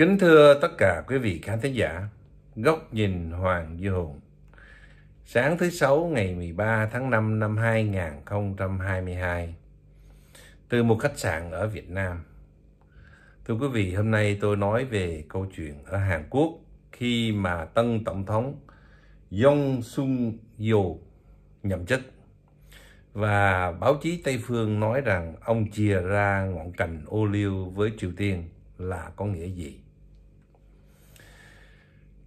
Kính thưa tất cả quý vị khán thính giả, Góc nhìn Hoàng Du Hùng. Sáng thứ Sáu ngày 13 tháng 5 năm 2022, từ một khách sạn ở Việt Nam. Thưa quý vị, hôm nay tôi nói về câu chuyện ở Hàn Quốc khi mà tân tổng thống Yong Sun Yeol nhậm chức. Và báo chí Tây Phương nói rằng ông chia ra ngọn cành ô liu với Triều Tiên là có nghĩa gì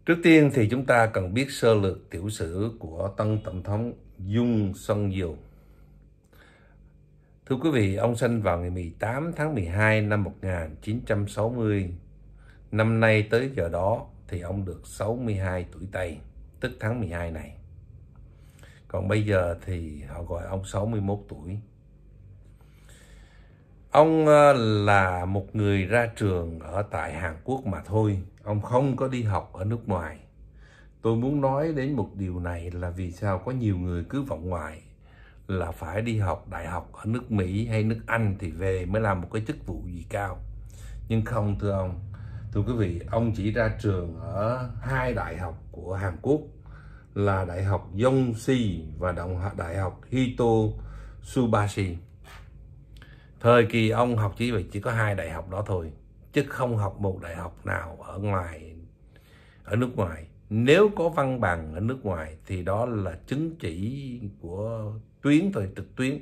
Trước tiên thì chúng ta cần biết sơ lược tiểu sử của tân tổng thống Dung Sân Diệu. Thưa quý vị, ông sinh vào ngày 18 tháng 12 năm 1960. Năm nay tới giờ đó thì ông được 62 tuổi Tây, tức tháng 12 này. Còn bây giờ thì họ gọi ông 61 tuổi. Ông ờ, là một người ra trường ở tại Hàn Quốc mà thôi ông không có đi học ở nước ngoài tôi muốn nói đến một điều này là vì sao có nhiều người cứ vọng ngoại là phải đi học đại học ở nước mỹ hay nước anh thì về mới làm một cái chức vụ gì cao nhưng không thưa ông thưa quý vị ông chỉ ra trường ở hai đại học của hàn quốc là đại học yongsi và đại học hito subashi thời kỳ ông học chỉ vậy chỉ có hai đại học đó thôi chứ không học một đại học nào ở ngoài ở nước ngoài nếu có văn bằng ở nước ngoài thì đó là chứng chỉ của tuyến thôi trực tuyến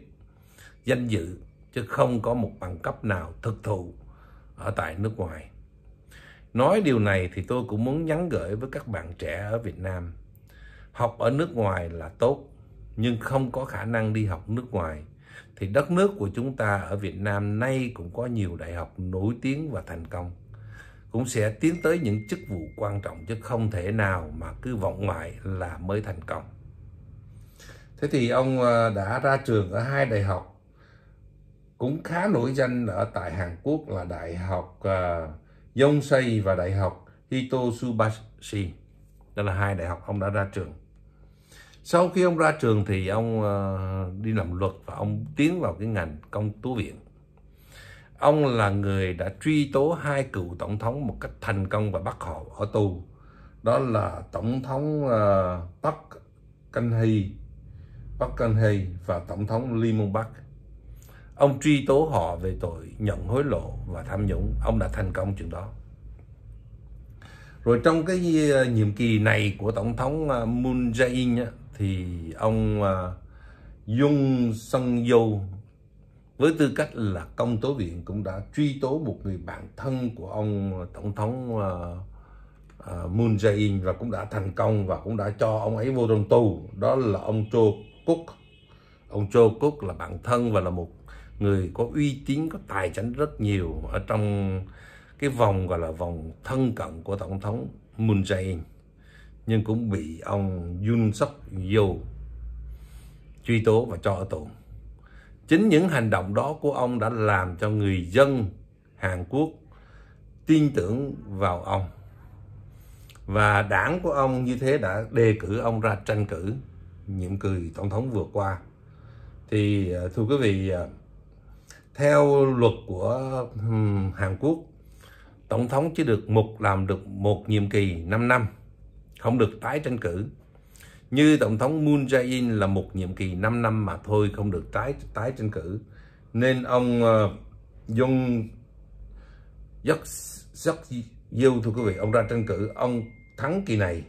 danh dự chứ không có một bằng cấp nào thực thụ ở tại nước ngoài nói điều này thì tôi cũng muốn nhắn gửi với các bạn trẻ ở Việt Nam học ở nước ngoài là tốt nhưng không có khả năng đi học nước ngoài thì đất nước của chúng ta ở Việt Nam nay cũng có nhiều đại học nổi tiếng và thành công cũng sẽ tiến tới những chức vụ quan trọng chứ không thể nào mà cứ vọng ngoại là mới thành công. Thế thì ông ờ, đã ra trường ở hai đại học cũng khá nổi danh ở tại Hàn Quốc là Đại học ờ, Yonsei và Đại học Hitotsubashi. Đó là hai đại học ông đã ra trường sau khi ông ra trường thì ông ờ, đi làm luật và ông tiến vào cái ngành công tố viện ông là người đã truy tố hai cựu tổng thống một cách thành công và bắt họ ở tù đó là tổng thống ờ, Park Geun-hye Park Geun-hye và tổng thống Lee Myung-bak ông truy tố họ về tội nhận hối lộ và tham nhũng ông đã thành công chuyện đó rồi trong cái ờ, nhiệm kỳ này của tổng thống Moon Jae-in thì ông à, Dung Sân Dâu với tư cách là công tố viện cũng đã truy tố một người bạn thân của ông tổng thống à, à, Moon Jae-in và cũng đã thành công và cũng đã cho ông ấy vô trong tù đó là ông Cho Cook ông Cho Cook là bạn thân và là một người có uy tín có tài chánh rất nhiều ở trong cái vòng gọi là vòng thân cận của tổng thống Moon Jae-in nhưng cũng bị ông Yun Suk Yeol truy tố và cho ở tù. Chính những hành động đó của ông đã làm cho người dân Hàn Quốc tin tưởng vào ông. Và đảng của ông như thế đã đề cử ông ra tranh cử nhiệm kỳ tổng thống vừa qua. Thì ờ, thưa quý vị, ờ, theo luật của Hàn Quốc, tổng thống chỉ được một làm được một nhiệm kỳ 5 năm không được tái tranh cử như tổng thống Moon Jae-in là một nhiệm kỳ 5 năm mà thôi không được tái tái tranh cử nên ông uh, Jung rất rất Yeol thưa quý vị ông ra tranh cử ông thắng kỳ này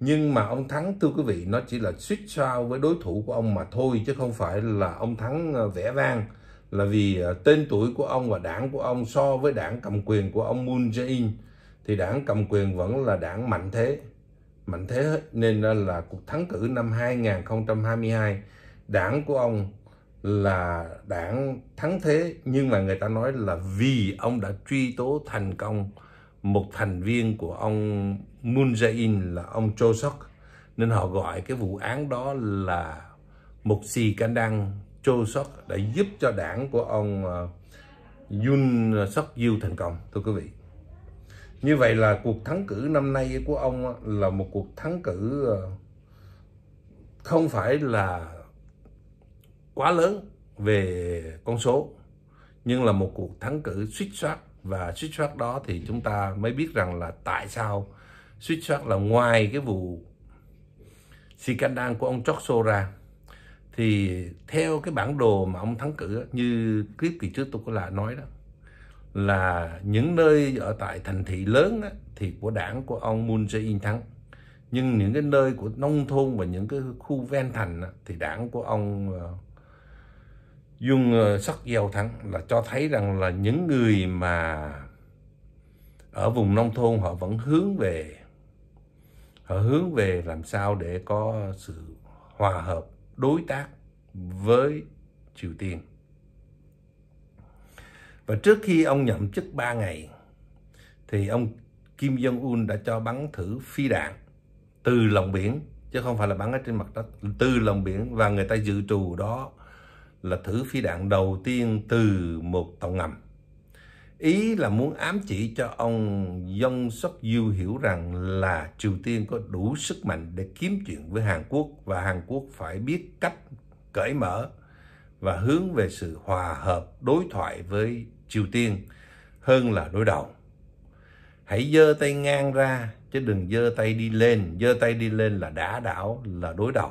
nhưng mà ông thắng thưa quý vị nó chỉ là suýt sao với đối thủ của ông mà thôi chứ không phải là ông thắng ờ, vẻ vang là vì ờ, tên tuổi của ông và đảng của ông so với đảng cầm quyền của ông Moon Jae-in thì đảng cầm quyền vẫn là đảng mạnh thế Mạnh Thế nên là cuộc thắng cử năm 2022 đảng của ông là đảng thắng thế nhưng mà người ta nói là vì ông đã truy tố thành công một thành viên của ông Moon Jae-in là ông Cho Sok nên họ gọi cái vụ án đó là một xì can đăng Cho Sok đã giúp cho đảng của ông ờ, Yun Sok Yeol thành công thưa quý vị như vậy là cuộc thắng cử năm nay của ông là một cuộc thắng cử ờ, không phải là quá lớn về con số nhưng là một cuộc thắng cử suýt soát và suýt soát đó thì chúng ta mới biết rằng là tại sao suýt soát là ngoài cái vụ scandal của ông Chokso ra thì theo cái bản đồ mà ông thắng cử như clip kỳ trước tôi có là nói đó là những nơi ở tại thành thị lớn á, thì của đảng của ông Moon Jae-in thắng nhưng những cái nơi của nông thôn và những cái khu ven thành á, thì đảng của ông Dung Sắc Giao thắng là cho thấy rằng là những người mà ở vùng nông thôn họ vẫn hướng về họ hướng về làm sao để có sự hòa hợp đối tác với Triều Tiên và trước khi ông nhậm chức 3 ngày thì ông Kim Jong-un đã cho bắn thử phi đạn từ lòng biển chứ không phải là bắn ở trên mặt đất từ lòng biển và người ta dự trù đó là thử phi đạn đầu tiên từ một tàu ngầm. Ý là muốn ám chỉ cho ông Yong Suk Yu hiểu rằng là Triều Tiên có đủ sức mạnh để kiếm chuyện với Hàn Quốc và Hàn Quốc phải biết cách cởi mở và hướng về sự hòa hợp đối thoại với Triều Tiên hơn là đối đầu. Hãy dơ tay ngang ra chứ đừng dơ tay đi lên. Dơ tay đi lên là đả đảo, là đối đầu.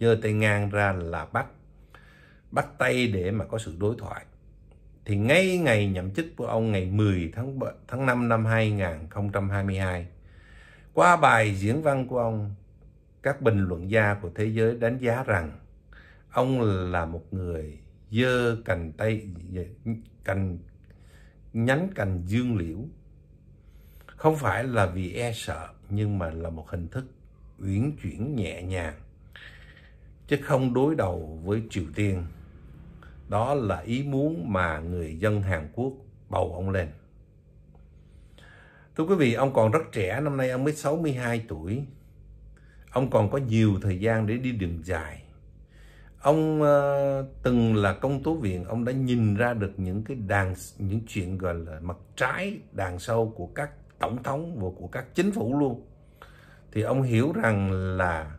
Dơ tay ngang ra là bắt. Bắt tay để mà có sự đối thoại. Thì ngay ngày nhậm chức của ông ngày 10 tháng, tháng 5 năm 2022, qua bài diễn văn của ông, các bình luận gia của thế giới đánh giá rằng ông là một người dơ cành tay cành nhánh cành dương liễu không phải là vì e sợ nhưng mà là một hình thức uyển chuyển nhẹ nhàng chứ không đối đầu với triều tiên đó là ý muốn mà người dân hàn quốc bầu ông lên thưa quý vị ông còn rất trẻ năm nay ông mới 62 tuổi ông còn có nhiều thời gian để đi đường dài ông uh, từng là công tố viện ông đã nhìn ra được những cái đàn những chuyện gọi là mặt trái đằng sau của các tổng thống và của các chính phủ luôn thì ông hiểu rằng là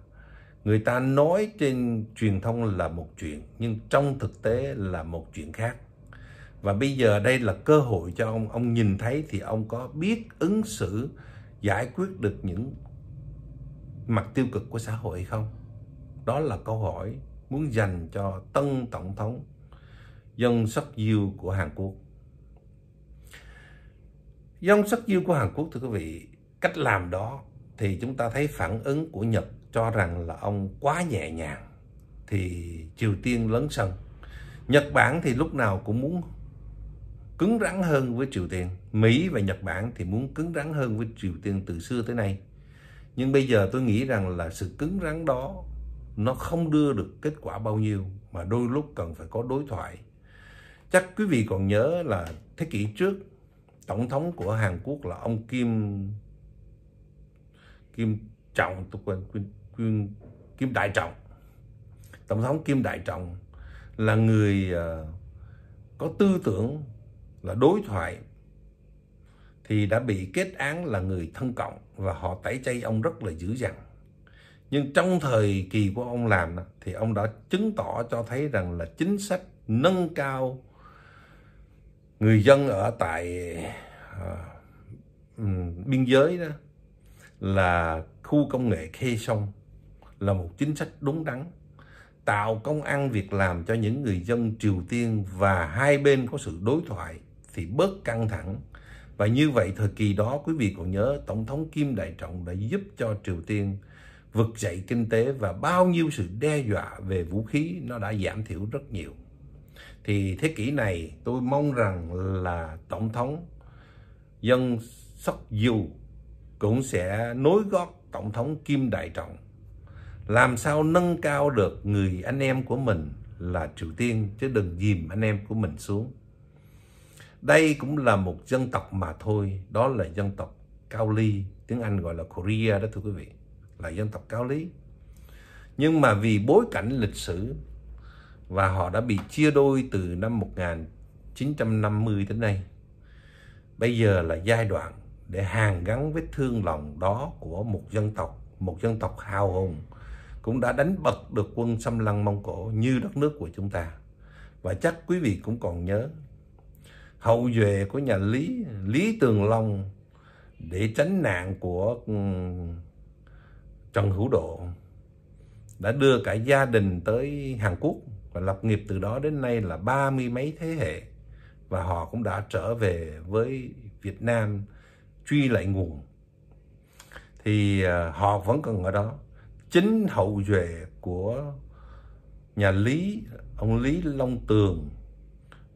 người ta nói trên truyền thông là một chuyện nhưng trong thực tế là một chuyện khác và bây giờ đây là cơ hội cho ông ông nhìn thấy thì ông có biết ứng xử giải quyết được những mặt tiêu cực của xã hội không đó là câu hỏi muốn dành cho tân tổng thống dân sắc diêu của Hàn Quốc. Dân sắc diêu của Hàn Quốc thưa quý vị, cách làm đó thì chúng ta thấy phản ứng của Nhật cho rằng là ông quá nhẹ nhàng thì Triều Tiên lớn sân. Nhật Bản thì lúc nào cũng muốn cứng rắn hơn với Triều Tiên. Mỹ và Nhật Bản thì muốn cứng rắn hơn với Triều Tiên từ xưa tới nay. Nhưng bây giờ tôi nghĩ rằng là sự cứng rắn đó nó không đưa được kết quả bao nhiêu mà đôi lúc cần phải có đối thoại chắc quý vị còn nhớ là thế kỷ trước tổng thống của Hàn Quốc là ông Kim Kim Trọng tôi quên, quên, Kim Đại Trọng tổng thống Kim Đại Trọng là người ờ, có tư tưởng là đối thoại thì đã bị kết án là người thân cộng và họ tẩy chay ông rất là dữ dằn nhưng trong thời kỳ của ông làm thì ông đã chứng tỏ cho thấy rằng là chính sách nâng cao người dân ở tại à, biên giới đó là khu công nghệ khe sông là một chính sách đúng đắn tạo công ăn việc làm cho những người dân Triều Tiên và hai bên có sự đối thoại thì bớt căng thẳng và như vậy thời kỳ đó quý vị còn nhớ Tổng thống Kim Đại Trọng đã giúp cho Triều Tiên vực dậy kinh tế và bao nhiêu sự đe dọa về vũ khí nó đã giảm thiểu rất nhiều. Thì thế kỷ này tôi mong rằng là Tổng thống dân Sóc Dù cũng sẽ nối gót Tổng thống Kim Đại Trọng. Làm sao nâng cao được người anh em của mình là Triều Tiên chứ đừng dìm anh em của mình xuống. Đây cũng là một dân tộc mà thôi, đó là dân tộc Cao Ly, tiếng Anh gọi là Korea đó thưa quý vị là dân tộc cao lý nhưng mà vì bối cảnh lịch sử và họ đã bị chia đôi từ năm 1950 đến nay bây giờ là giai đoạn để hàn gắn vết thương lòng đó của một dân tộc một dân tộc hào hùng cũng đã đánh bật được quân xâm lăng Mông Cổ như đất nước của chúng ta. Và chắc quý vị cũng còn nhớ hậu duệ của nhà Lý, Lý Tường Long để tránh nạn của ừ, Trần Hữu Độ đã đưa cả gia đình tới Hàn Quốc và lập nghiệp từ đó đến nay là ba mươi mấy thế hệ và họ cũng đã trở về với Việt Nam truy lại nguồn thì à, họ vẫn còn ở đó chính hậu duệ của nhà Lý ông Lý Long Tường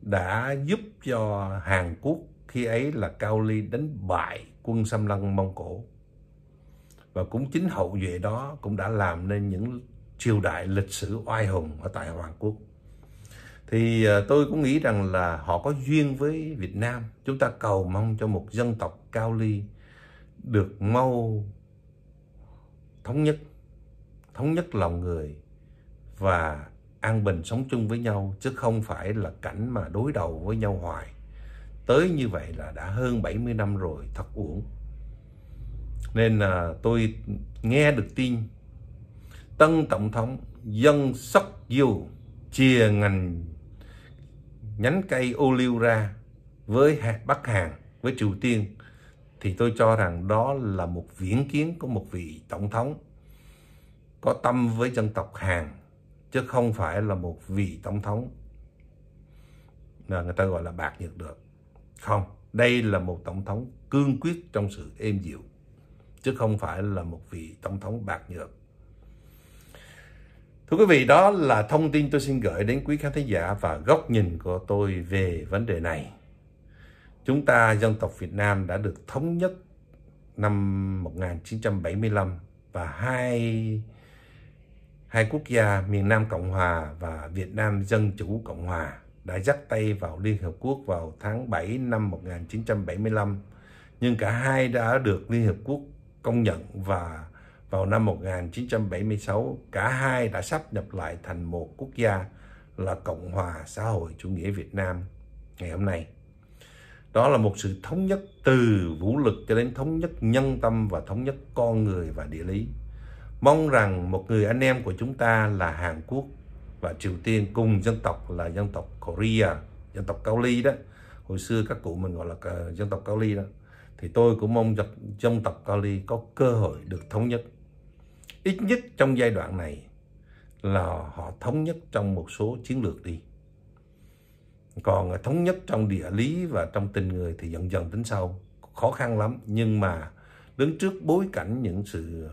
đã giúp cho Hàn Quốc khi ấy là Cao Ly đánh bại quân xâm lăng Mông Cổ và cũng chính hậu duệ đó cũng đã làm nên những triều đại lịch sử oai hùng ở tại Hoàng Quốc. Thì à, tôi cũng nghĩ rằng là họ có duyên với Việt Nam. Chúng ta cầu mong cho một dân tộc cao ly được mau thống nhất, thống nhất lòng người và an bình sống chung với nhau chứ không phải là cảnh mà đối đầu với nhau hoài. Tới như vậy là đã hơn 70 năm rồi, thật uổng nên là tôi nghe được tin tân tổng thống dân sóc diêu chia ngành nhánh cây ô liu ra với Bắc Hàn, với Triều Tiên thì tôi cho rằng đó là một viễn kiến của một vị tổng thống có tâm với dân tộc Hàn chứ không phải là một vị tổng thống là người ta gọi là bạc nhược được. Không, đây là một tổng thống cương quyết trong sự êm dịu chứ không phải là một vị tổng thống bạc nhược. Thưa quý vị, đó là thông tin tôi xin gửi đến quý khán thính giả và góc nhìn của tôi về vấn đề này. Chúng ta dân tộc Việt Nam đã được thống nhất năm 1975 và hai hai quốc gia miền Nam Cộng Hòa và Việt Nam Dân Chủ Cộng Hòa đã dắt tay vào Liên Hợp Quốc vào tháng 7 năm 1975. Nhưng cả hai đã được Liên Hợp Quốc công nhận và vào năm 1976 cả hai đã sắp nhập lại thành một quốc gia là Cộng hòa xã hội chủ nghĩa Việt Nam ngày hôm nay. Đó là một sự thống nhất từ vũ lực cho đến thống nhất nhân tâm và thống nhất con người và địa lý. Mong rằng một người anh em của chúng ta là Hàn Quốc và Triều Tiên cùng dân tộc là dân tộc Korea, dân tộc Cao Ly đó. Hồi xưa các cụ mình gọi là ờ, dân tộc Cao Ly đó thì tôi cũng mong rằng dân tộc Kali có cơ hội được thống nhất. Ít nhất trong giai đoạn này là họ thống nhất trong một số chiến lược đi. Còn thống nhất trong địa lý và trong tình người thì dần dần tính sau. Khó khăn lắm, nhưng mà đứng trước bối cảnh những sự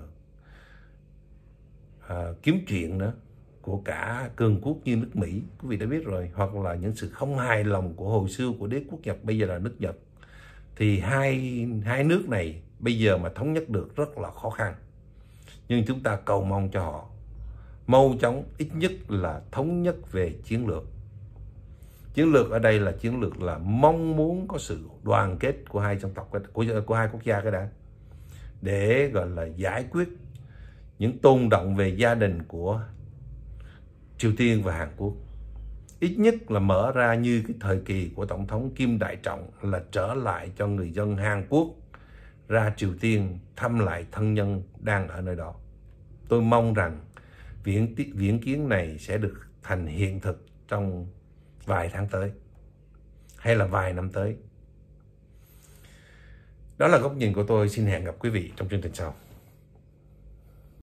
à, kiếm chuyện nữa của cả cường quốc như nước Mỹ, quý vị đã biết rồi, hoặc là những sự không hài lòng của hồi xưa của đế quốc Nhật bây giờ là nước Nhật thì hai hai nước này bây giờ mà thống nhất được rất là khó khăn nhưng chúng ta cầu mong cho họ mau chóng ít nhất là thống nhất về chiến lược chiến lược ở đây là chiến lược là mong muốn có sự đoàn kết của hai dân tộc của của hai quốc gia cái đã để gọi là giải quyết những tôn động về gia đình của Triều Tiên và Hàn Quốc ít nhất là mở ra như cái thời kỳ của Tổng thống Kim Đại Trọng là trở lại cho người dân Hàn Quốc ra Triều Tiên thăm lại thân nhân đang ở nơi đó. Tôi mong rằng viễn, viễn kiến này sẽ được thành hiện thực trong vài tháng tới hay là vài năm tới. Đó là góc nhìn của tôi. Xin hẹn gặp quý vị trong chương trình sau.